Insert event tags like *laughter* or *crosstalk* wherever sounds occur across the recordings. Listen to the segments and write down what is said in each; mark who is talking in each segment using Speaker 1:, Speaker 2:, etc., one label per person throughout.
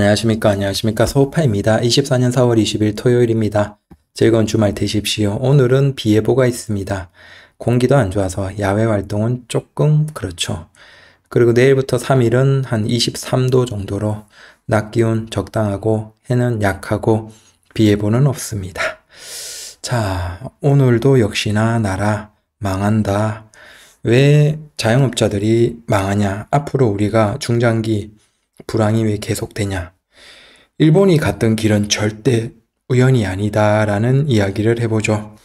Speaker 1: 안녕하십니까 안녕하십니까 소파입니다. 24년 4월 20일 토요일입니다. 즐거운 주말 되십시오. 오늘은 비 예보가 있습니다. 공기도 안 좋아서 야외 활동은 조금 그렇죠. 그리고 내일부터 3일은 한 23도 정도로 낮 기온 적당하고 해는 약하고 비 예보는 없습니다. 자, 오늘도 역시나 나라 망한다. 왜 자영업자들이 망하냐? 앞으로 우리가 중장기 불황이 왜 계속되냐? 일본이 갔던 길은 절대 우연이 아니다라는 이야기를 해보죠.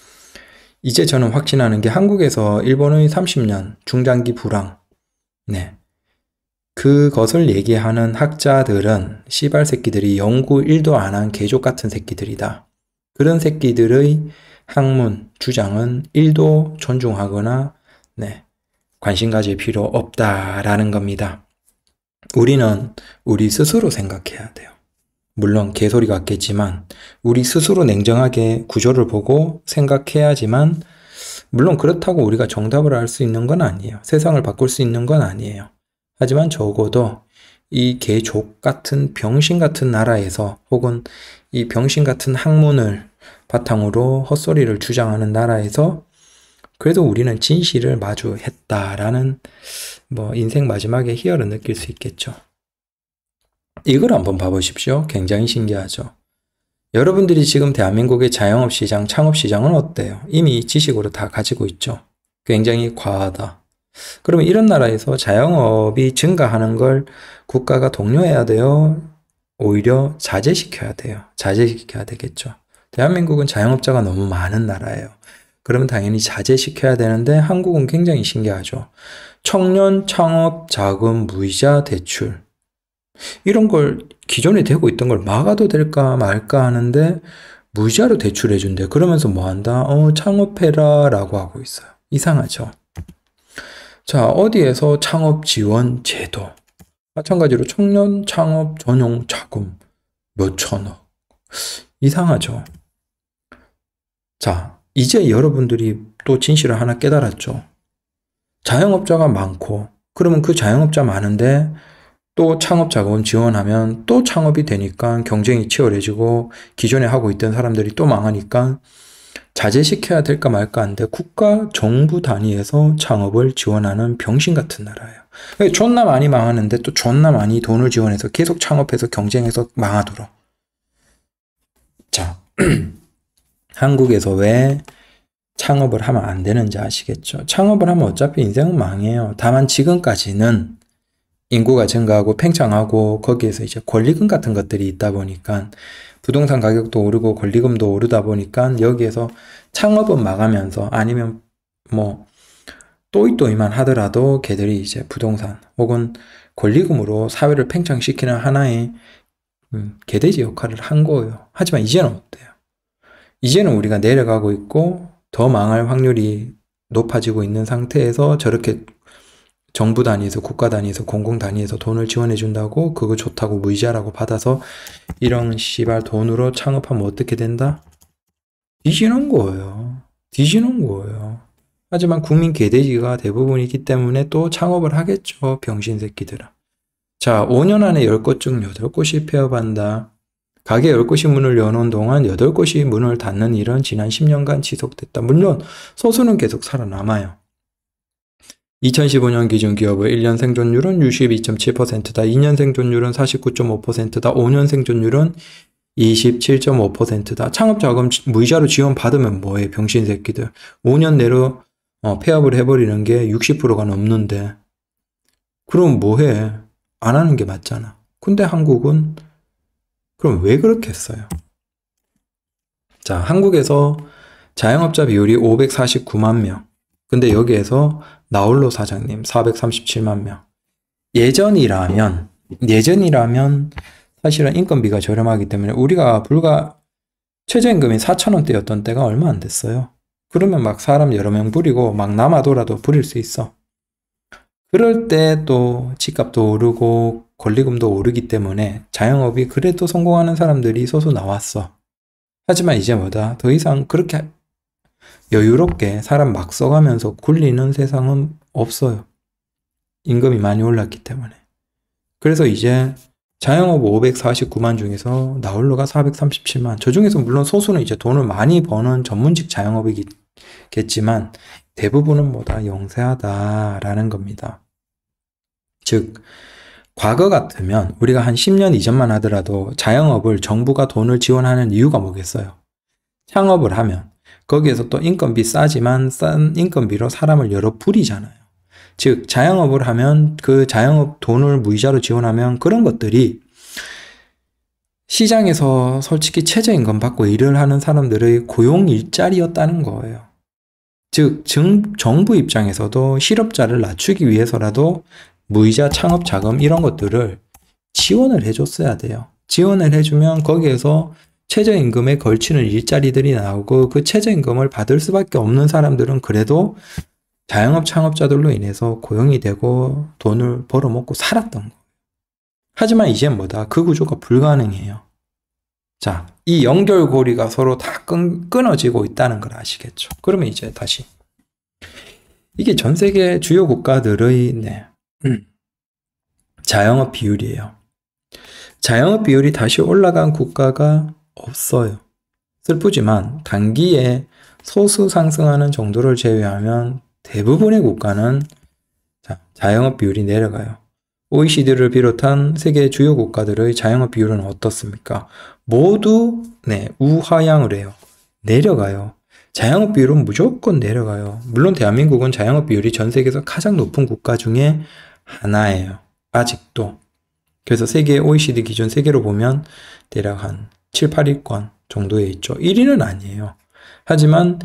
Speaker 1: 이제 저는 확신하는 게 한국에서 일본의 30년 중장기 불황, 네. 그것을 얘기하는 학자들은 시발 새끼들이 연구 1도 안 한 개족 같은 새끼들이다. 그런 새끼들의 학문, 주장은 1도 존중하거나, 네. 관심 가질 필요 없다라는 겁니다. 우리는 우리 스스로 생각해야 돼요. 물론 개소리 같겠지만 우리 스스로 냉정하게 구조를 보고 생각해야지만 물론 그렇다고 우리가 정답을 알 수 있는 건 아니에요. 세상을 바꿀 수 있는 건 아니에요. 하지만 적어도 이 개족 같은 병신 같은 나라에서 혹은 이 병신 같은 학문을 바탕으로 헛소리를 주장하는 나라에서 그래도 우리는 진실을 마주했다라는 뭐 인생 마지막에 희열을 느낄 수 있겠죠. 이걸 한번 봐보십시오. 굉장히 신기하죠. 여러분들이 지금 대한민국의 자영업 시장, 창업 시장은 어때요? 이미 지식으로 다 가지고 있죠. 굉장히 과하다. 그러면 이런 나라에서 자영업이 증가하는 걸 국가가 독려해야 돼요? 오히려 자제시켜야 돼요. 자제시켜야 되겠죠. 대한민국은 자영업자가 너무 많은 나라예요. 그러면 당연히 자제시켜야 되는데 한국은 굉장히 신기하죠. 청년 창업 자금 무이자 대출 이런 걸 기존에 되고 있던 걸 막아도 될까 말까 하는데 무이자로 대출해 준대. 그러면서 뭐 한다? 어, 창업해라라고 하고 있어요. 이상하죠. 자, 어디에서 창업 지원 제도 마찬가지로 청년 창업 전용 자금 몇천억 이상하죠. 자, 이제 여러분들이 또 진실을 하나 깨달았죠. 자영업자가 많고 그러면 그 자영업자 많은데 또 창업 자금 지원하면 또 창업이 되니까 경쟁이 치열해지고 기존에 하고 있던 사람들이 또 망하니까 자제시켜야 될까 말까 한데 국가 정부 단위에서 창업을 지원하는 병신 같은 나라예요. 그러니까 존나 많이 망하는데 또 존나 많이 돈을 지원해서 계속 창업해서 경쟁해서 망하도록. 자. *clears throat* 한국에서 왜 창업을 하면 안 되는지 아시겠죠? 창업을 하면 어차피 인생은 망해요. 다만 지금까지는 인구가 증가하고 팽창하고 거기에서 이제 권리금 같은 것들이 있다 보니까 부동산 가격도 오르고 권리금도 오르다 보니까 여기에서 창업은 막으면서 아니면 뭐 또이또이만 하더라도 걔들이 이제 부동산 혹은 권리금으로 사회를 팽창시키는 하나의 음, 개돼지 역할을 한 거예요. 하지만 이제는 어때요? 이제는 우리가 내려가고 있고 더 망할 확률이 높아지고 있는 상태에서 저렇게 정부 단위에서 국가 단위에서 공공 단위에서 돈을 지원해 준다고 그거 좋다고 무이자라고 받아서 이런 씨발 돈으로 창업하면 어떻게 된다? 뒤지는 거예요. 뒤지는 거예요. 하지만 국민 개돼지가 대부분이기 때문에 또 창업을 하겠죠. 병신 새끼들아. 자, 5년 안에 10곳 중 8곳이 폐업한다. 가게 10곳이 문을 여는 동안 8곳이 문을 닫는 일은 지난 10년간 지속됐다. 물론 소수는 계속 살아남아요. 2015년 기준 기업의 1년 생존율은 62.7%다. 2년 생존율은 49.5%다. 5년 생존율은 27.5%다. 창업자금 무이자로 지원받으면 뭐해 병신 새끼들. 5년 내로 어, 폐업을 해버리는 게 60%가 넘는데 그럼 뭐해? 안 하는 게 맞잖아. 근데 한국은 그럼 왜 그렇게 했어요? 자, 한국에서 자영업자 비율이 549만 명. 근데 여기에서 나홀로 사장님 437만 명. 예전이라면, 예전이라면 사실은 인건비가 저렴하기 때문에 우리가 불과 최저임금이 4천원대였던 때가 얼마 안 됐어요. 그러면 막 사람 여러 명 부리고 막 남아도라도 부릴 수 있어. 그럴 때 또 집값도 오르고 권리금도 오르기 때문에 자영업이 그래도 성공하는 사람들이 소수 나왔어. 하지만 이제보다 더 이상 그렇게 여유롭게 사람 막 써가면서 굴리는 세상은 없어요. 임금이 많이 올랐기 때문에. 그래서 이제 자영업 549만 중에서 나홀로가 437만. 저 중에서 물론 소수는 이제 돈을 많이 버는 전문직 자영업이겠지만 대부분은 뭐다 영세하다라는 겁니다. 즉, 과거 같으면 우리가 한 10년 이전만 하더라도 자영업을 정부가 돈을 지원하는 이유가 뭐겠어요? 창업을 하면 거기에서 또 인건비 싸지만 싼 인건비로 사람을 여러 부리잖아요. 즉 자영업을 하면 그 자영업 돈을 무이자로 지원하면 그런 것들이 시장에서 솔직히 최저임금 받고 일을 하는 사람들의 고용 일자리였다는 거예요. 즉, 정, 정부 입장에서도 실업자를 낮추기 위해서라도 무이자 창업 자금 이런 것들을 지원을 해줬어야 돼요. 지원을 해주면 거기에서 최저임금에 걸치는 일자리들이 나오고 그 최저임금을 받을 수밖에 없는 사람들은 그래도 자영업 창업자들로 인해서 고용이 되고 돈을 벌어먹고 살았던 거. 예요 하지만 이제 뭐다? 그 구조가 불가능해요. 자, 이 연결고리가 서로 다 끊, 끊어지고 있다는 걸 아시겠죠? 그러면 이제 다시. 이게 전 세계 주요 국가들의, 네, 음. 자영업 비율이에요. 자영업 비율이 다시 올라간 국가가 없어요. 슬프지만 단기에 소수 상승하는 정도를 제외하면 대부분의 국가는 자영업 비율이 내려가요. OECD를 비롯한 세계 주요 국가들의 자영업 비율은 어떻습니까? 모두 네, 우하향을 해요. 내려가요. 자영업 비율은 무조건 내려가요. 물론 대한민국은 자영업 비율이 전 세계에서 가장 높은 국가 중에 하나예요. 아직도. 그래서 세계 OECD 기준 세계로 보면 대략 한 7, 8위권 정도에 있죠. 1위는 아니에요. 하지만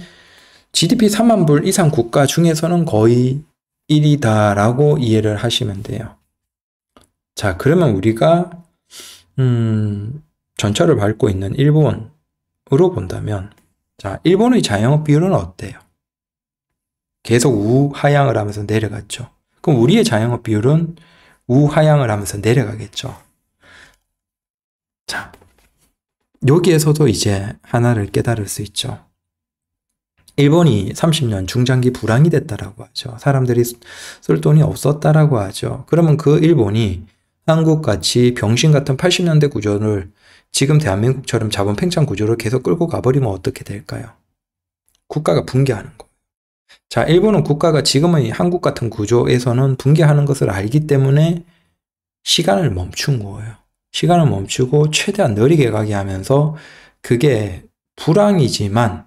Speaker 1: GDP 3만 불 이상 국가 중에서는 거의 1위다라고 이해를 하시면 돼요. 자, 그러면 우리가 음, 전철을 밟고 있는 일본으로 본다면 자, 일본의 자영업 비율은 어때요? 계속 우하향을 하면서 내려갔죠. 그럼 우리의 자영업 비율은 우하향을 하면서 내려가겠죠. 자, 여기에서도 이제 하나를 깨달을 수 있죠. 일본이 30년 중장기 불황이 됐다라고 하죠. 사람들이 쓸 돈이 없었다라고 하죠. 그러면 그 일본이 한국같이 병신 같은 80년대 구조를 지금 대한민국처럼 자본 팽창 구조를 계속 끌고 가버리면 어떻게 될까요? 국가가 붕괴하는 거. 자, 일본은 국가가 지금의 한국 같은 구조에서는 붕괴하는 것을 알기 때문에 시간을 멈춘 거예요. 시간을 멈추고 최대한 느리게 가게 하면서 그게 불황이지만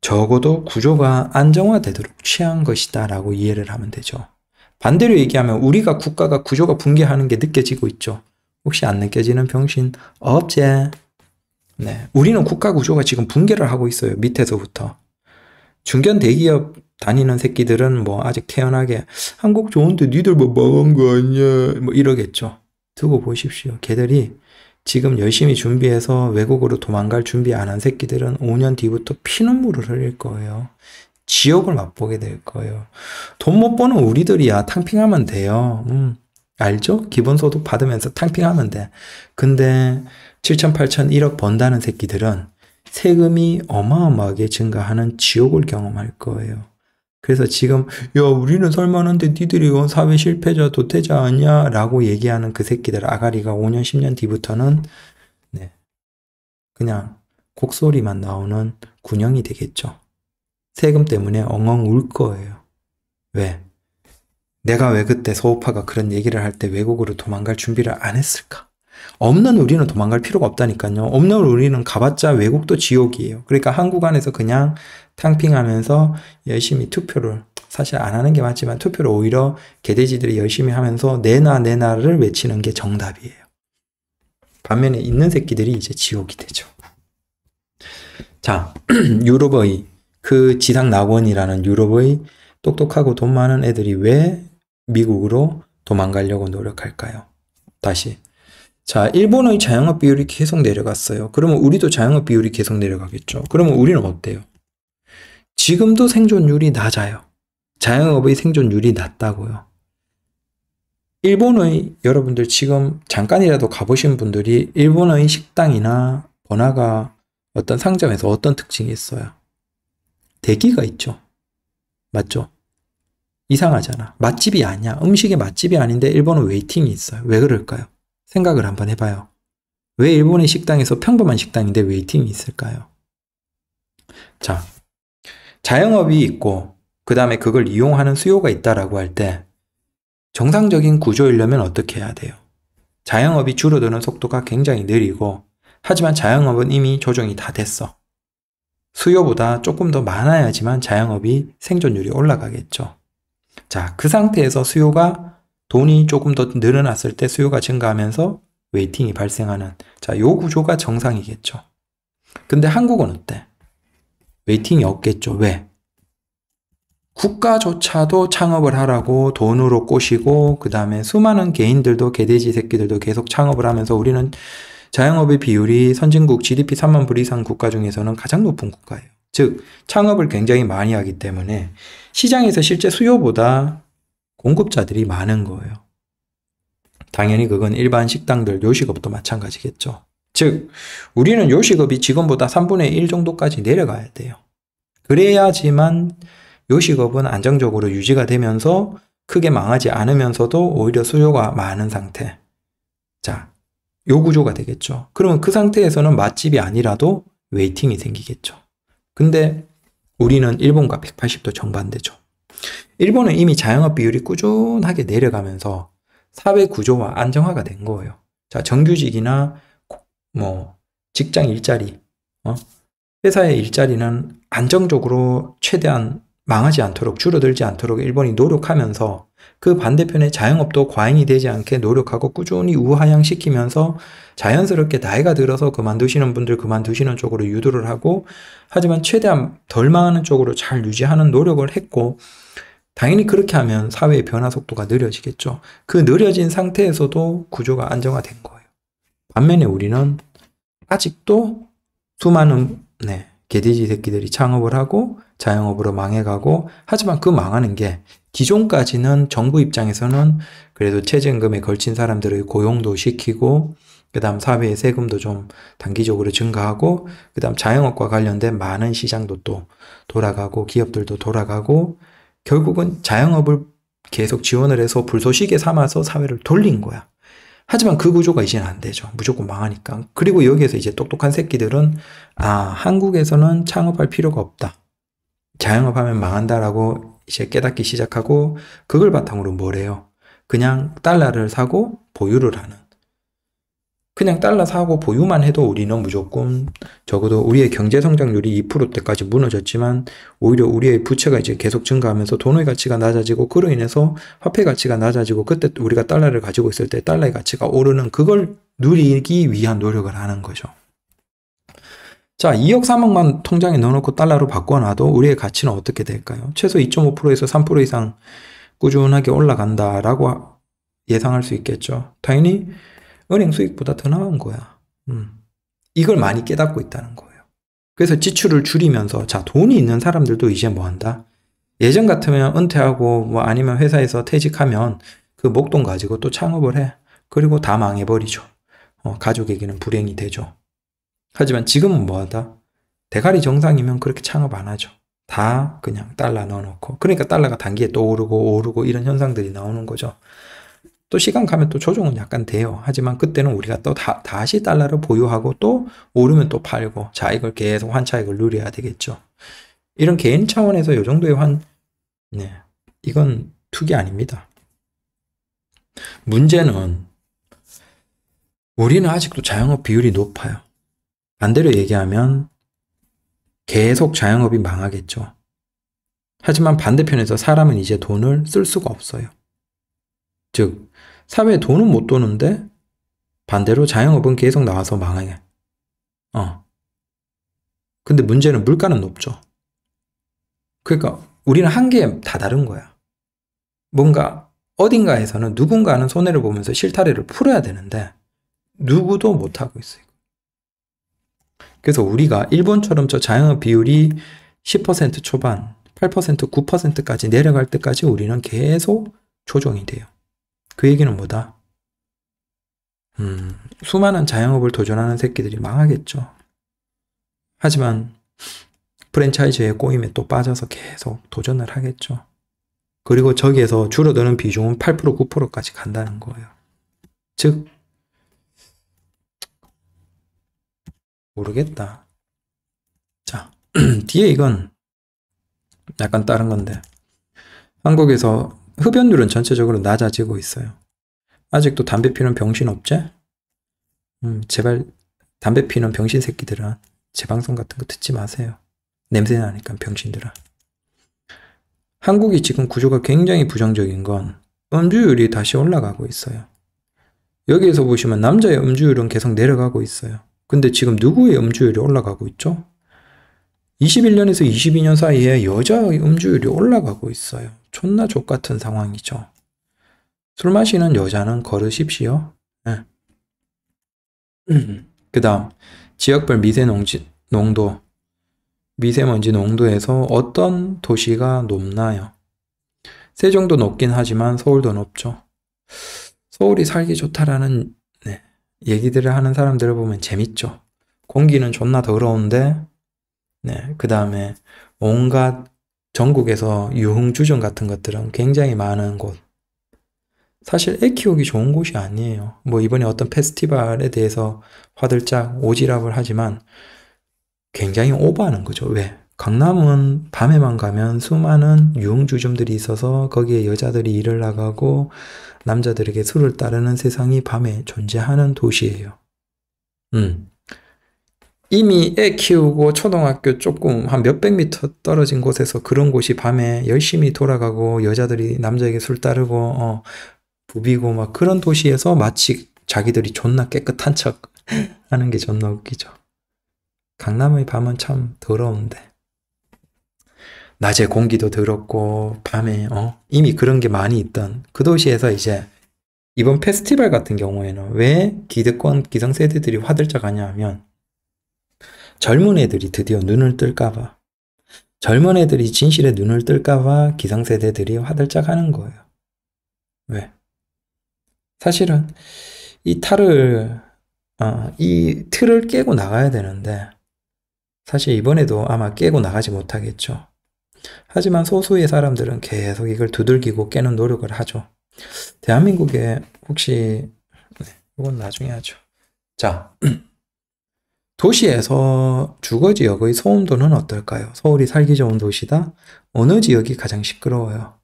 Speaker 1: 적어도 구조가 안정화되도록 취한 것이다 라고 이해를 하면 되죠. 반대로 얘기하면 우리가 국가가 구조가 붕괴하는 게 느껴지고 있죠. 혹시 안 느껴지는 병신 없제 네. 우리는 국가 구조가 지금 붕괴를 하고 있어요. 밑에서부터. 중견 대기업 다니는 새끼들은 뭐 아직 태연하게 한국 좋은데 니들 뭐 망한 거 아니야 뭐 이러겠죠. 두고 보십시오. 걔들이 지금 열심히 준비해서 외국으로 도망갈 준비 안 한 새끼들은 5년 뒤부터 피눈물을 흘릴 거예요. 지옥을 맛보게 될 거예요. 돈 못 버는 우리들이야 탕핑하면 돼요. 음, 알죠? 기본소득 받으면서 탕핑하면 돼. 근데 7천, 8천, 1억 번다는 새끼들은 세금이 어마어마하게 증가하는 지옥을 경험할 거예요. 그래서 지금 야 우리는 설마는데 니들이 이건 사회 실패자 도태자 아니야 라고 얘기하는 그 새끼들 아가리가 5년 10년 뒤부터는 네 그냥 곡소리만 나오는 군형이 되겠죠. 세금 때문에 엉엉 울 거예요. 왜? 내가 왜 그때 소우파가 그런 얘기를 할 때 외국으로 도망갈 준비를 안 했을까? 없는 우리는 도망갈 필요가 없다니까요. 없는 우리는 가봤자 외국도 지옥이에요. 그러니까 한국 안에서 그냥 탕핑하면서 열심히 투표를 사실 안 하는 게 맞지만 투표를 오히려 개돼지들이 열심히 하면서 내놔내놔를 외치는 게 정답이에요. 반면에 있는 새끼들이 이제 지옥이 되죠. 자, *clears throat* 유럽의 그 지상 낙원이라는 유럽의 똑똑하고 돈 많은 애들이 왜 미국으로 도망가려고 노력할까요? 다시 자, 일본의 자영업 비율이 계속 내려갔어요. 그러면 우리도 자영업 비율이 계속 내려가겠죠. 그러면 우리는 어때요? 지금도 생존율이 낮아요. 자영업의 생존율이 낮다고요. 일본의 여러분들 지금 잠깐이라도 가보신 분들이 일본의 식당이나 번화가 어떤 상점에서 어떤 특징이 있어요? 대기가 있죠. 맞죠? 이상하잖아. 맛집이 아니야. 음식이 맛집이 아닌데 일본은 웨이팅이 있어요. 왜 그럴까요? 생각을 한번 해봐요. 왜 일본의 식당에서 평범한 식당인데 웨이팅이 있을까요? 자, 자영업이 있고 그 다음에 그걸 이용하는 수요가 있다라고 할 때 정상적인 구조이려면 어떻게 해야 돼요? 자영업이 줄어드는 속도가 굉장히 느리고 하지만 자영업은 이미 조정이 다 됐어. 수요보다 조금 더 많아야지만 자영업이 생존율이 올라가겠죠. 자, 그 상태에서 수요가 돈이 조금 더 늘어났을 때 수요가 증가하면서 웨이팅이 발생하는 자, 요 구조가 정상이겠죠. 근데 한국은 어때? 웨이팅이 없겠죠. 왜? 국가조차도 창업을 하라고 돈으로 꼬시고 그 다음에 수많은 개인들도 개돼지 새끼들도 계속 창업을 하면서 우리는 자영업의 비율이 선진국 GDP 3만 불 이상 국가 중에서는 가장 높은 국가예요. 즉 창업을 굉장히 많이 하기 때문에 시장에서 실제 수요보다 공급자들이 많은 거예요. 당연히 그건 일반 식당들 요식업도 마찬가지겠죠. 즉, 우리는 요식업이 지금보다 3분의 1 정도까지 내려가야 돼요. 그래야지만 요식업은 안정적으로 유지가 되면서 크게 망하지 않으면서도 오히려 수요가 많은 상태. 자, 요 구조가 되겠죠. 그러면 그 상태에서는 맛집이 아니라도 웨이팅이 생기겠죠. 근데 우리는 일본과 180도 정반대죠. 일본은 이미 자영업 비율이 꾸준하게 내려가면서 사회 구조와 안정화가 된 거예요. 자, 정규직이나 뭐 직장 일자리, 어? 회사의 일자리는 안정적으로 최대한 망하지 않도록 줄어들지 않도록 일본이 노력하면서 그 반대편의 자영업도 과잉이 되지 않게 노력하고 꾸준히 우하향시키면서 자연스럽게 나이가 들어서 그만두시는 분들 그만두시는 쪽으로 유도를 하고 하지만 최대한 덜 망하는 쪽으로 잘 유지하는 노력을 했고 당연히 그렇게 하면 사회의 변화 속도가 느려지겠죠. 그 느려진 상태에서도 구조가 안정화된 거예요. 반면에 우리는 아직도 수많은 네, 개돼지 새끼들이 창업을 하고 자영업으로 망해가고 하지만 그 망하는 게 기존까지는 정부 입장에서는 그래도 최저임금에 걸친 사람들의 고용도 시키고 그 다음 사회의 세금도 좀 단기적으로 증가하고 그 다음 자영업과 관련된 많은 시장도 또 돌아가고 기업들도 돌아가고 결국은 자영업을 계속 지원을 해서 불소시계 삼아서 사회를 돌린 거야. 하지만 그 구조가 이제는 안 되죠. 무조건 망하니까. 그리고 여기에서 이제 똑똑한 새끼들은 아 한국에서는 창업할 필요가 없다. 자영업하면 망한다라고 이제 깨닫기 시작하고 그걸 바탕으로 뭐래요? 그냥 달러를 사고 보유를 하는. 그냥 달러 사고 보유만 해도 우리는 무조건 적어도 우리의 경제 성장률이 2%대까지 무너졌지만 오히려 우리의 부채가 이제 계속 증가하면서 돈의 가치가 낮아지고 그로 인해서 화폐 가치가 낮아지고 그때 우리가 달러를 가지고 있을 때 달러의 가치가 오르는 그걸 누리기 위한 노력을 하는 거죠. 자, 2억 3억만 통장에 넣어놓고 달러로 바꿔놔도 우리의 가치는 어떻게 될까요? 최소 2.5%에서 3% 이상 꾸준하게 올라간다라고 예상할 수 있겠죠. 당연히 은행 수익보다 더 나은 거야. 음. 이걸 많이 깨닫고 있다는 거예요. 그래서 지출을 줄이면서 자 돈이 있는 사람들도 이제 뭐 한다? 예전 같으면 은퇴하고 뭐 아니면 회사에서 퇴직하면 그 목돈 가지고 또 창업을 해. 그리고 다 망해버리죠. 어, 가족에게는 불행이 되죠. 하지만 지금은 뭐하다? 대가리 정상이면 그렇게 창업 안 하죠. 다 그냥 달러 넣어놓고 그러니까 달러가 단기에 또 오르고 오르고 이런 현상들이 나오는 거죠. 또 시간 가면 또 조정은 약간 돼요. 하지만 그때는 우리가 또 다, 다시 달러를 보유하고 또 오르면 또 팔고 자익을 계속 환차익을 누려야 되겠죠. 이런 개인 차원에서 요 정도의 환, 네, 이건 투기 아닙니다. 문제는 우리는 아직도 자영업 비율이 높아요. 반대로 얘기하면 계속 자영업이 망하겠죠. 하지만 반대편에서 사람은 이제 돈을 쓸 수가 없어요. 즉, 사회에 돈은 못 도는데 반대로 자영업은 계속 나와서 망해. 어. 근데 문제는 물가는 높죠. 그러니까 우리는 한계에 다 다른 거야. 뭔가 어딘가에서는 누군가는 손해를 보면서 실타래를 풀어야 되는데 누구도 못 하고 있어요. 그래서 우리가 일본처럼 저 자영업 비율이 10% 초반, 8%, 9%까지 내려갈 때까지 우리는 계속 조정이 돼요. 그 얘기는 뭐다? 음, 수많은 자영업을 도전하는 새끼들이 망하겠죠. 하지만 프랜차이즈의 꼬임에 또 빠져서 계속 도전을 하겠죠. 그리고 저기에서 줄어드는 비중은 8%, 9%까지 간다는 거예요. 즉, 모르겠다. 자, *clears throat* 뒤에 이건 약간 다른 건데. 한국에서 흡연율은 전체적으로 낮아지고 있어요. 아직도 담배 피는 병신 없지 음, 제발 담배 피는 병신 새끼들아 재 방송 같은 거 듣지 마세요. 냄새 나니까 병신들아. 한국이 지금 구조가 굉장히 부정적인 건 음주율이 다시 올라가고 있어요. 여기에서 보시면 남자의 음주율은 계속 내려가고 있어요. 근데 지금 누구의 음주율이 올라가고 있죠? 21년에서 22년 사이에 여자의 음주율이 올라가고 있어요. 존나 족같은 상황이죠. 술 마시는 여자는 걸으십시오. 네. 예. 음. 그 다음 지역별 미세 농지, 농도 미세먼지 농도에서 어떤 도시가 높나요? 세종도 높긴 하지만 서울도 높죠. 서울이 살기 좋다라는 네, 얘기들을 하는 사람들을 보면 재밌죠. 공기는 존나 더러운데 네, 그 다음에 온갖 전국에서 유흥주점 같은 것들은 굉장히 많은 곳. 사실 애 키우기 좋은 곳이 아니에요. 뭐 이번에 어떤 페스티벌에 대해서 화들짝 오지랖을 하지만 굉장히 오버하는 거죠. 왜? 강남은 밤에만 가면 수많은 유흥주점들이 있어서 거기에 여자들이 일을 나가고 남자들에게 술을 따르는 세상이 밤에 존재하는 도시예요. 음. 이미 애 키우고 초등학교 조금 한 몇백 미터 떨어진 곳에서 그런 곳이 밤에 열심히 돌아가고 여자들이 남자에게 술 따르고 어, 부비고 막 그런 도시에서 마치 자기들이 존나 깨끗한 척 *laughs* 하는 게 존나 웃기죠. 강남의 밤은 참 더러운데 낮에 공기도 더럽고 밤에 어, 이미 그런 게 많이 있던 그 도시에서 이제 이번 페스티벌 같은 경우에는 왜 기득권 기성세대들이 화들짝 하냐면 하 젊은 애들이 드디어 눈을 뜰까봐 젊은 애들이 진실에 눈을 뜰까봐 기성세대들이 화들짝 하는 거예요. 왜? 사실은 이 탈을 어, 이 틀을 깨고 나가야 되는데 사실 이번에도 아마 깨고 나가지 못하겠죠. 하지만 소수의 사람들은 계속 이걸 두들기고 깨는 노력을 하죠. 대한민국에 혹시 네, 이건 나중에 하죠. 자. *clears throat* 도시에서 주거 지역의 소음도는 어떨까요? 서울이 살기 좋은 도시다? 어느 지역이 가장 시끄러워요?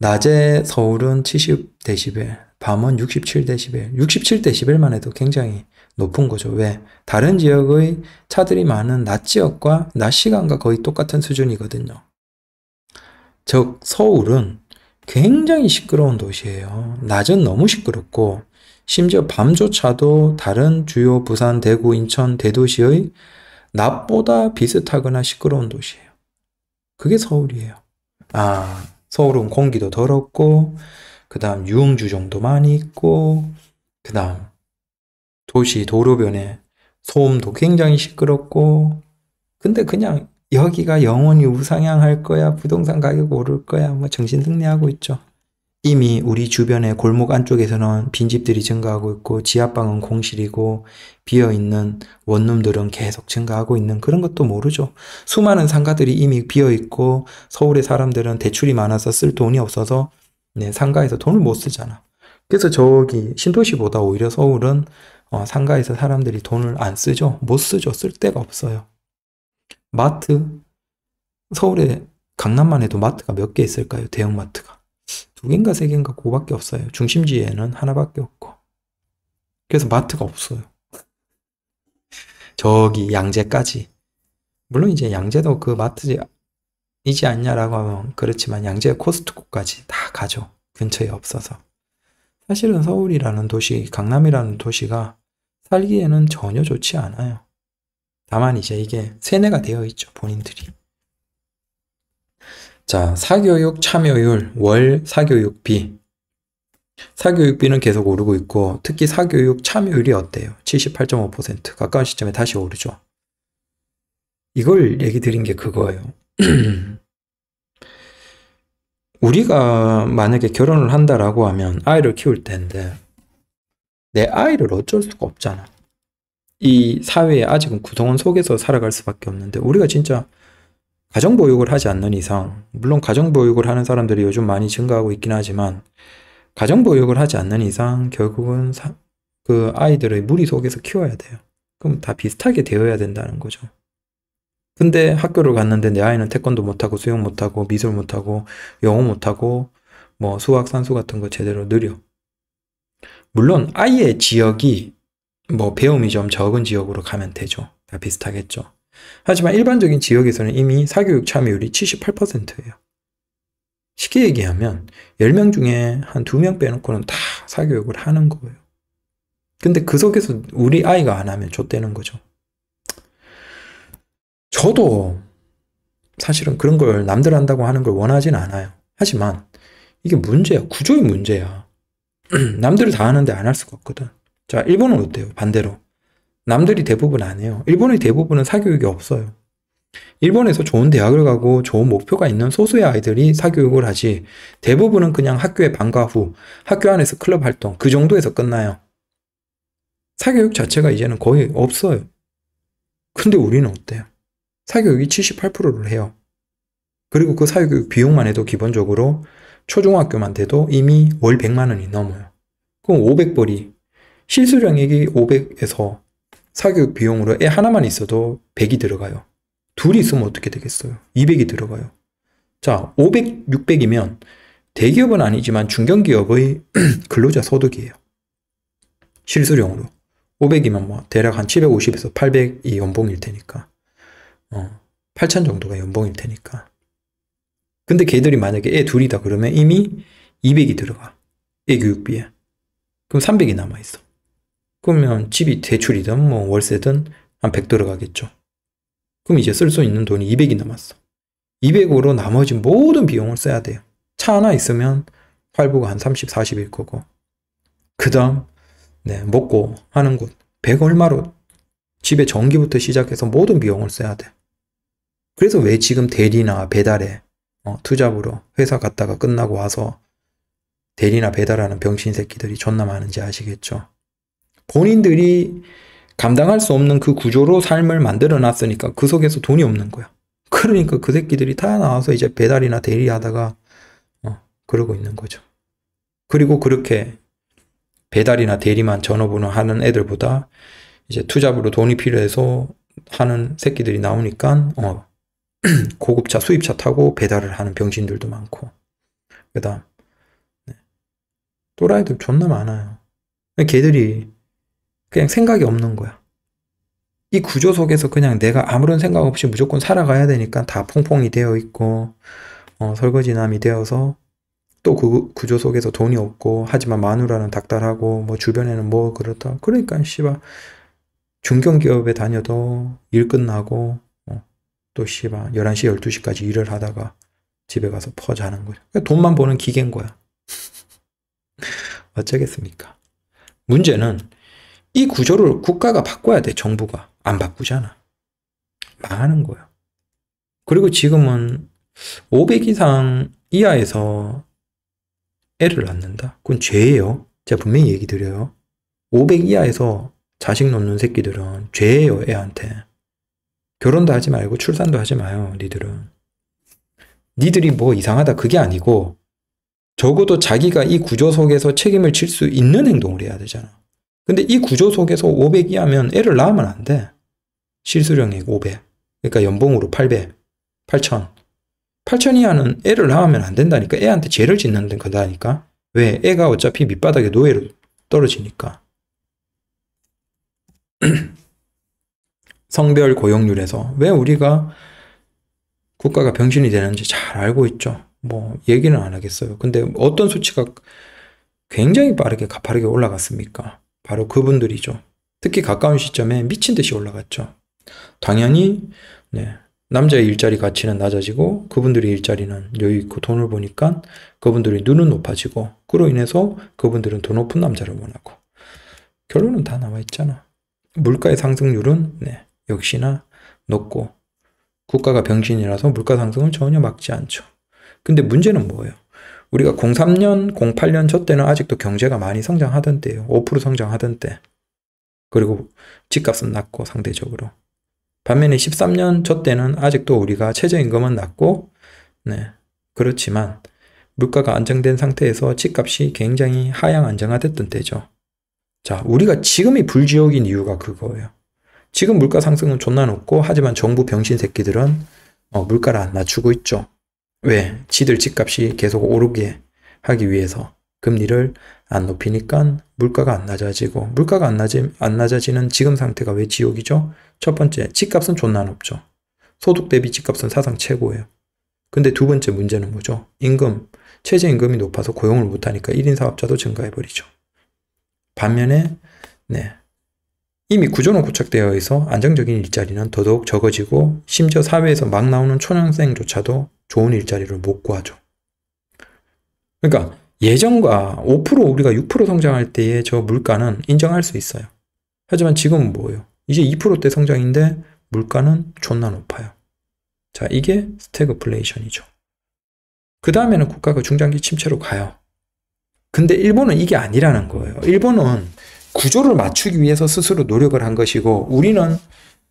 Speaker 1: 낮에 서울은 70데시벨, 밤은 67데시벨. 67데시벨만 해도 굉장히 높은 거죠. 왜? 다른 지역의 차들이 많은 낮 지역과 낮 시간과 거의 똑같은 수준이거든요. 즉, 서울은 굉장히 시끄러운 도시예요. 낮은 너무 시끄럽고, 심지어 밤조차도 다른 주요 부산, 대구, 인천, 대도시의 낮보다 비슷하거나 시끄러운 도시예요. 그게 서울이에요. 아, 서울은 공기도 더럽고, 그 다음 유흥주 정도 많이 있고, 그 다음 도시 도로변에 소음도 굉장히 시끄럽고, 근데 그냥 여기가 영원히 우상향할 거야, 부동산 가격 오를 거야, 뭐 정신 승리하고 있죠. 이미 우리 주변의 골목 안쪽에서는 빈집들이 증가하고 있고 지하방은 공실이고 비어있는 원룸들은 계속 증가하고 있는 그런 것도 모르죠. 수많은 상가들이 이미 비어있고 서울의 사람들은 대출이 많아서 쓸 돈이 없어서 네, 상가에서 돈을 못 쓰잖아. 그래서 저기 신도시보다 오히려 서울은 어, 상가에서 사람들이 돈을 안 쓰죠. 못 쓰죠. 쓸 데가 없어요. 마트, 서울에 강남만 해도 마트가 몇 개 있을까요? 대형마트가. 두 개인가 세 개인가 그거밖에 없어요. 중심지에는 하나밖에 없고. 그래서 마트가 없어요. 저기 양재까지. 물론 이제 양재도 그 마트이지 않냐라고 하면 그렇지만 양재 코스트코까지 다 가죠. 근처에 없어서. 사실은 서울이라는 도시, 강남이라는 도시가 살기에는 전혀 좋지 않아요. 다만 이제 이게 세뇌가 되어 있죠, 본인들이. 자, 사교육 참여율 월 사교육비 사교육비는 계속 오르고 있고 특히 사교육 참여율이 어때요? 78.5% 가까운 시점에 다시 오르죠. 이걸 얘기 드린 게 그거예요. *clears throat* 우리가 만약에 결혼을 한다라고 하면 아이를 키울 텐데 내 아이를 어쩔 수가 없잖아. 이 사회에 아직은 구성원 속에서 살아갈 수밖에 없는데 우리가 진짜 가정보육을 하지 않는 이상, 물론 가정보육을 하는 사람들이 요즘 많이 증가하고 있긴 하지만, 가정보육을 하지 않는 이상 결국은 사, 그 아이들의 무리 속에서 키워야 돼요. 그럼 다 비슷하게 되어야 된다는 거죠. 근데 학교를 갔는데 내 아이는 태권도 못하고 수영 못하고 미술 못하고 영어 못하고 뭐 수학, 산수 같은 거 제대로 느려. 물론 아이의 지역이 뭐 배움이 좀 적은 지역으로 가면 되죠. 다 비슷하겠죠. 하지만 일반적인 지역에서는 이미 사교육 참여율이 78%예요. 쉽게 얘기하면 10명 중에 한 2명 빼놓고는 다 사교육을 하는 거예요. 근데 그 속에서 우리 아이가 안 하면 좆되는 거죠. 저도 사실은 그런 걸 남들 한다고 하는 걸 원하진 않아요. 하지만 이게 문제야. 구조의 문제야. *clears throat* 남들을 다 하는데 안 할 수가 없거든. 자, 일본은 어때요? 반대로. 남들이 대부분 안 해요. 일본의 대부분은 사교육이 없어요. 일본에서 좋은 대학을 가고 좋은 목표가 있는 소수의 아이들이 사교육을 하지 대부분은 그냥 학교에 방과 후 학교 안에서 클럽 활동 그 정도에서 끝나요. 사교육 자체가 이제는 거의 없어요. 근데 우리는 어때요? 사교육이 78%를 해요. 그리고 그 사교육 비용만 해도 기본적으로 초중학교만 돼도 이미 월 100만 원이 넘어요. 그럼 500벌이 실수령액이 500에서 사교육 비용으로 애 하나만 있어도 100이 들어가요. 둘이 있으면 어떻게 되겠어요? 200이 들어가요. 자, 500, 600이면 대기업은 아니지만 중견기업의 *clears throat* 근로자 소득이에요. 실수령으로. 500이면 뭐 대략 한 750에서 800이 연봉일 테니까. 어, 8천 정도가 연봉일 테니까. 근데 걔들이 만약에 애 둘이다 그러면 이미 200이 들어가. 애 교육비에. 그럼 300이 남아있어. 그러면 집이 대출이든 뭐 월세든 한 100 들어가겠죠. 그럼 이제 쓸 수 있는 돈이 200이 남았어. 200으로 나머지 모든 비용을 써야 돼요. 차 하나 있으면 할부가 한 30, 40일 거고. 그 다음, 네, 먹고 하는 곳. 100 얼마로 집에 전기부터 시작해서 모든 비용을 써야 돼. 그래서 왜 지금 대리나 배달에 어, 투잡으로 회사 갔다가 끝나고 와서 대리나 배달하는 병신 새끼들이 존나 많은지 아시겠죠? 본인들이 감당할 수 없는 그 구조로 삶을 만들어 놨으니까 그 속에서 돈이 없는 거야. 그러니까 그 새끼들이 다 나와서 이제 배달이나 대리하다가 어, 그러고 있는 거죠. 그리고 그렇게 배달이나 대리만 전업으로 하는 애들보다 이제 투잡으로 돈이 필요해서 하는 새끼들이 나오니까 어, *clears throat* 고급차 수입차 타고 배달을 하는 병신들도 많고 그다음 네. 또라이들 존나 많아요. 걔들이 그냥 생각이 없는 거야. 이 구조 속에서 그냥 내가 아무런 생각 없이 무조건 살아가야 되니까 다 퐁퐁이 되어 있고, 어, 설거지남이 되어서 또 그 구조 속에서 돈이 없고, 하지만 마누라는 닥달하고, 뭐 주변에는 뭐 그렇다. 그러니까, 씨발, 중견기업에 다녀도 일 끝나고, 어, 또 씨발, 11시, 12시까지 일을 하다가 집에 가서 퍼자는 거야. 그러니까 돈만 버는 기계인 거야. *laughs* 어쩌겠습니까? 문제는 이 구조를 국가가 바꿔야 돼, 정부가. 안 바꾸잖아. 망하는 거야. 그리고 지금은 500 이상 이하에서 애를 낳는다? 그건 죄예요. 제가 분명히 얘기 드려요. 500 이하에서 자식 놓는 새끼들은 죄예요, 애한테. 결혼도 하지 말고 출산도 하지 마요, 니들은. 니들이 뭐 이상하다 그게 아니고 적어도 자기가 이 구조 속에서 책임을 질 수 있는 행동을 해야 되잖아. 근데 이 구조 속에서 500이 하면 애를 낳으면 안 돼. 실수령액 500. 그러니까 연봉으로 800. 8천. 8천 이하는 애를 낳으면 안 된다니까. 애한테 죄를 짓는 거다니까. 왜? 애가 어차피 밑바닥에 노예로 떨어지니까. *clears throat* 성별 고용률에서 왜 우리가 국가가 병신이 되는지 잘 알고 있죠. 뭐 얘기는 안 하겠어요. 근데 어떤 수치가 굉장히 빠르게 가파르게 올라갔습니까? 바로 그분들이죠. 특히 가까운 시점에 미친 듯이 올라갔죠. 당연히 네, 남자의 일자리 가치는 낮아지고 그분들의 일자리는 여유 있고 돈을 보니까 그분들의 눈은 높아지고 그로 인해서 그분들은 더 높은 남자를 원하고 결론은 다 나와 있잖아. 물가의 상승률은 네, 역시나 높고 국가가 병신이라서 물가 상승을 전혀 막지 않죠. 근데 문제는 뭐예요? 우리가 03년, 08년 저 때는 아직도 경제가 많이 성장하던 때예요. 5% 성장하던 때. 그리고 집값은 낮고 상대적으로. 반면에 13년 저 때는 아직도 우리가 최저임금은 낮고 네. 그렇지만 물가가 안정된 상태에서 집값이 굉장히 하향 안정화됐던 때죠. 자, 우리가 지금이 불지옥인 이유가 그거예요. 지금 물가 상승은 존나 높고 하지만 정부 병신 새끼들은 어, 물가를 안 낮추고 있죠. 왜? 지들 집값이 계속 오르게 하기 위해서 금리를 안 높이니까 물가가 안 낮아지고 물가가 안, 낮이, 안 낮아지는 지금 상태가 왜 지옥이죠? 첫 번째, 집값은 존나 높죠. 소득 대비 집값은 사상 최고예요. 근데 두 번째 문제는 뭐죠? 임금, 최저임금이 높아서 고용을 못하니까 1인 사업자도 증가해버리죠. 반면에 네 이미 구조는 고착되어 있어 안정적인 일자리는 더더욱 적어지고 심지어 사회에서 막 나오는 초년생조차도 좋은 일자리를 못 구하죠. 그러니까 예전과 5% 우리가 6% 성장할 때의 저 물가는 인정할 수 있어요. 하지만 지금은 뭐예요? 이제 2%대 성장인데 물가는 존나 높아요. 자, 이게 스태그플레이션이죠. 그 다음에는 국가가 중장기 침체로 가요. 근데 일본은 이게 아니라는 거예요. 일본은 구조를 맞추기 위해서 스스로 노력을 한 것이고 우리는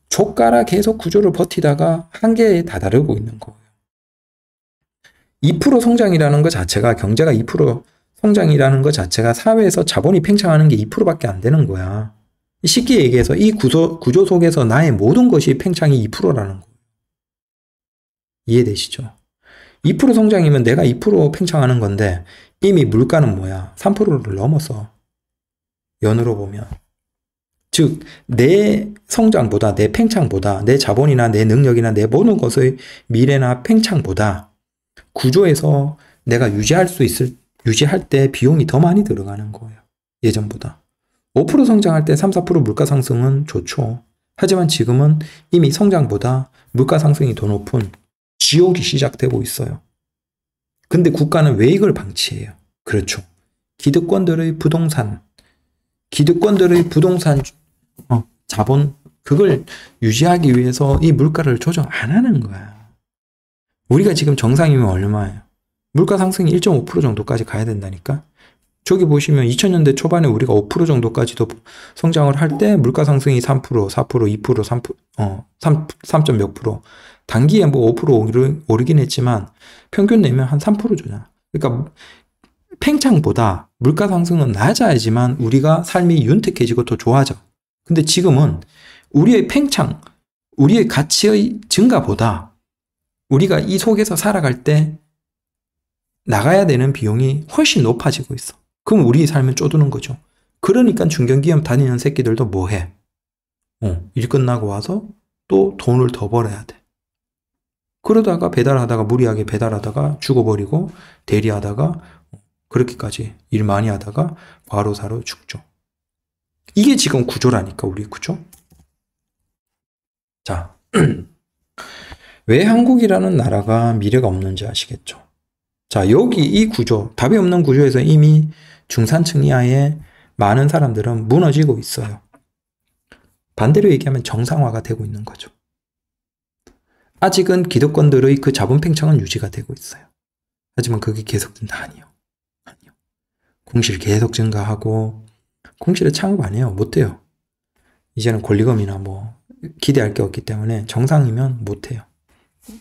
Speaker 1: 조가라 계속 구조를 버티다가 한계에 다다르고 있는 거예요. 2% 성장이라는 것 자체가 경제가 2% 성장이라는 것 자체가 사회에서 자본이 팽창하는 게 2%밖에 안 되는 거야. 쉽게 얘기해서 이 구조, 구조 속에서 나의 모든 것이 팽창이 2%라는 거예요. 이해되시죠? 2% 성장이면 내가 2% 팽창하는 건데 이미 물가는 뭐야? 3%를 넘어서 연으로 보면 즉 내 성장보다 내 팽창보다 내 자본이나 내 능력이나 내 모든 것의 미래나 팽창보다 구조에서 내가 유지할 수 있을 유지할 때 비용이 더 많이 들어가는 거예요. 예전보다. 5% 성장할 때 3, 4% 물가 상승은 좋죠. 하지만 지금은 이미 성장보다 물가 상승이 더 높은 지옥이 시작되고 있어요. 근데 국가는 왜 이걸 방치해요? 그렇죠. 기득권들의 부동산 기득권들의 부동산 어, 자본 그걸 유지하기 위해서 이 물가를 조정 안 하는 거야. 우리가 지금 정상이면 얼마예요? 물가 상승이 1.5% 정도까지 가야 된다니까? 저기 보시면 2000년대 초반에 우리가 5% 정도까지도 성장을 할 때 물가 상승이 3%, 4%, 2%, 3, 어, 3, 3. 몇 프로. 단기에 뭐 5% 오르긴 했지만 평균 내면 한 3%잖아. 그러니까 팽창보다 물가 상승은 낮아야지만 우리가 삶이 윤택해지고 더 좋아져. 근데 지금은 우리의 팽창, 우리의 가치의 증가보다 우리가 이 속에서 살아갈 때 나가야 되는 비용이 훨씬 높아지고 있어. 그럼 우리의 삶을 쪼드는 거죠. 그러니까 중견기업 다니는 새끼들도 뭐해? 어, 일 끝나고 와서 또 돈을 더 벌어야 돼. 그러다가 배달하다가 무리하게 배달하다가 죽어버리고 대리하다가 그렇게까지 일 많이 하다가 과로사로 죽죠. 이게 지금 구조라니까, 우리 구조. 자. *clears throat* 왜 한국이라는 나라가 미래가 없는지 아시겠죠? 자, 여기 이 구조, 답이 없는 구조에서 이미 중산층 이하의 많은 사람들은 무너지고 있어요. 반대로 얘기하면 정상화가 되고 있는 거죠. 아직은 기득권들의 그 자본 팽창은 유지가 되고 있어요. 하지만 그게 계속된다 아니요. 공실 계속 증가하고 공실에 창업 안 해요. 못 해요. 이제는 권리금이나 뭐 기대할 게 없기 때문에 정상이면 못 해요.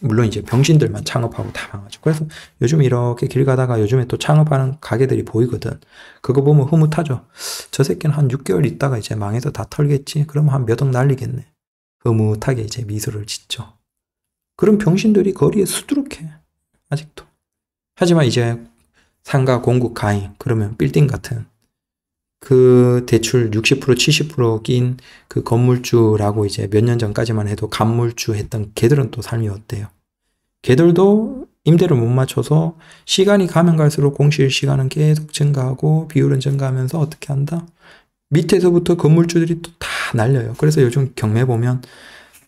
Speaker 1: 물론 이제 병신들만 창업하고 다 망하죠. 그래서 요즘 이렇게 길 가다가 요즘에 또 창업하는 가게들이 보이거든. 그거 보면 흐뭇하죠. 저 새끼는 한 6개월 있다가 이제 망해서 다 털겠지. 그러면 한몇억 날리겠네. 흐뭇하게 이제 미소를 짓죠. 그런 병신들이 거리에 수두룩해. 아직도. 하지만 이제 상가 공급 가인 그러면 빌딩 같은 그 대출 60% 70%낀 그 건물주라고 이제 몇 년 전까지만 해도 간물주 했던 걔들은 또 삶이 어때요? 걔들도 임대를 못 맞춰서 시간이 가면 갈수록 공실 시간은 계속 증가하고 비율은 증가하면서 어떻게 한다? 밑에서부터 건물주들이 또 다 날려요. 그래서 요즘 경매 보면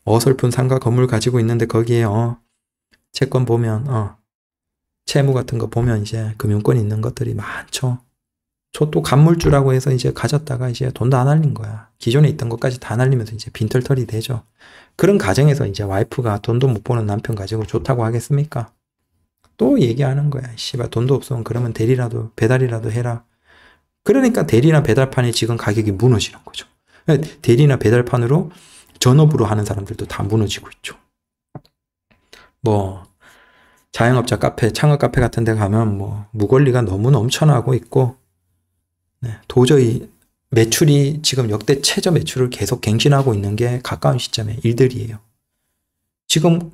Speaker 1: 어설픈 상가 건물 가지고 있는데 거기에 어 채권 보면 어 채무 같은 거 보면 이제 금융권 있는 것들이 많죠. 저 또 간물주라고 해서 이제 가졌다가 이제 돈도안 날린 거야. 기존에 있던 것까지 다 날리면서 이제 빈털털이 되죠. 그런 가정에서 이제 와이프가 돈도 못 버는 남편 가지고 좋다고 하겠습니까? 또 얘기하는 거야. 씨발 돈도 없으면 그러면 대리라도 배달이라도 해라. 그러니까 대리나 배달판이 지금 가격이 무너지는 거죠. 대리나 배달판으로 전업으로 하는 사람들도 다 무너지고 있죠. 뭐 자영업자 카페, 창업 카페 같은 데 가면 뭐 무권리가 너무 넘쳐나고 있고 네, 도저히 매출이 지금 역대 최저 매출을 계속 갱신하고 있는 게 가까운 시점의 일들이에요. 지금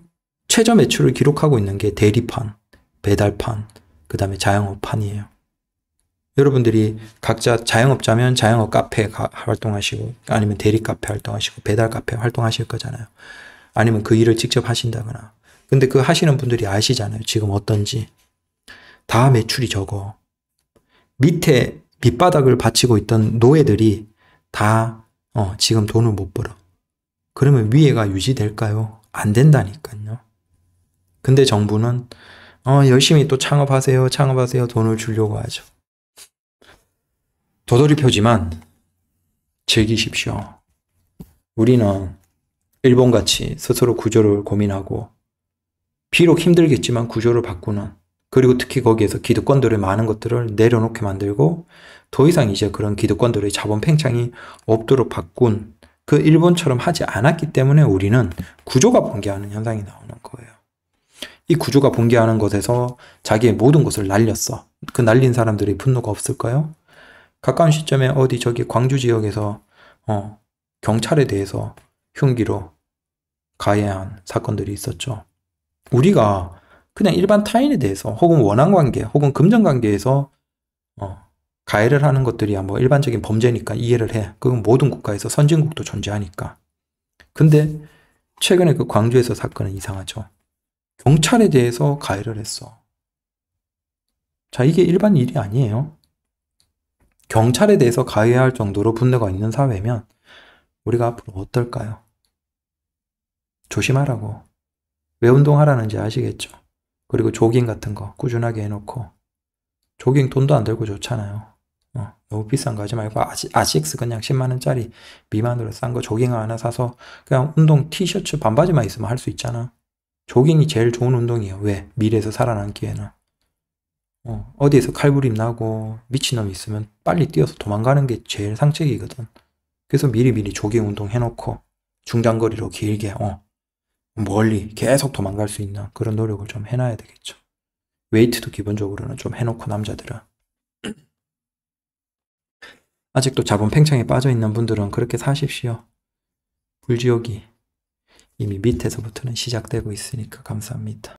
Speaker 1: 최저 매출을 기록하고 있는 게 대리판, 배달판, 그 다음에 자영업판이에요. 여러분들이 각자 자영업자면 자영업 카페 가, 활동하시고 아니면 대리 카페 활동하시고 배달 카페 활동하실 거잖아요. 아니면 그 일을 직접 하신다거나 근데 그 하시는 분들이 아시잖아요. 지금 어떤지. 다 매출이 적어. 밑에 밑바닥을 받치고 있던 노예들이 다 어, 지금 돈을 못 벌어. 그러면 위에가 유지될까요? 안 된다니까요. 근데 정부는 어, 열심히 또 창업하세요, 창업하세요, 돈을 주려고 하죠. 도돌이 표지만 즐기십시오. 우리는 일본같이 스스로 구조를 고민하고 비록 힘들겠지만 구조를 바꾸는 그리고 특히 거기에서 기득권들의 많은 것들을 내려놓게 만들고 더 이상 이제 그런 기득권들의 자본 팽창이 없도록 바꾼 그 일본처럼 하지 않았기 때문에 우리는 구조가 붕괴하는 현상이 나오는 거예요. 이 구조가 붕괴하는 것에서 자기의 모든 것을 날렸어. 그 날린 사람들의 분노가 없을까요? 가까운 시점에 어디 저기 광주 지역에서 어, 경찰에 대해서 흉기로 가해한 사건들이 있었죠. 우리가 그냥 일반 타인에 대해서 혹은 원한관계 혹은 금전관계에서 어, 가해를 하는 것들이야 뭐 일반적인 범죄니까 이해를 해. 그건 모든 국가에서 선진국도 존재하니까. 근데 최근에 그 광주에서 사건은 이상하죠. 경찰에 대해서 가해를 했어. 자, 이게 일반 일이 아니에요. 경찰에 대해서 가해할 정도로 분노가 있는 사회면 우리가 앞으로 어떨까요? 조심하라고. 왜 운동하라는지 아시겠죠? 그리고 조깅 같은 거 꾸준하게 해놓고 조깅 돈도 안 들고 좋잖아요. 어, 너무 비싼 거 하지 말고 아시, 아식스 그냥 10만원짜리 미만으로 싼 거 조깅 하나 사서 그냥 운동 티셔츠 반바지만 있으면 할 수 있잖아. 조깅이 제일 좋은 운동이에요. 왜? 미래에서 살아남기에는. 어, 어디에서 칼부림 나고 미친놈 있으면 빨리 뛰어서 도망가는 게 제일 상책이거든. 그래서 미리미리 조깅 운동 해놓고 중장거리로 길게 어, 멀리 계속 도망갈 수 있는 그런 노력을 좀 해놔야 되겠죠. 웨이트도 기본적으로는 좀 해놓고 남자들은 *clears throat* 아직도 자본 팽창에 빠져있는 분들은 그렇게 사십시오. 불지옥이 이미 밑에서부터는 시작되고 있으니까 감사합니다.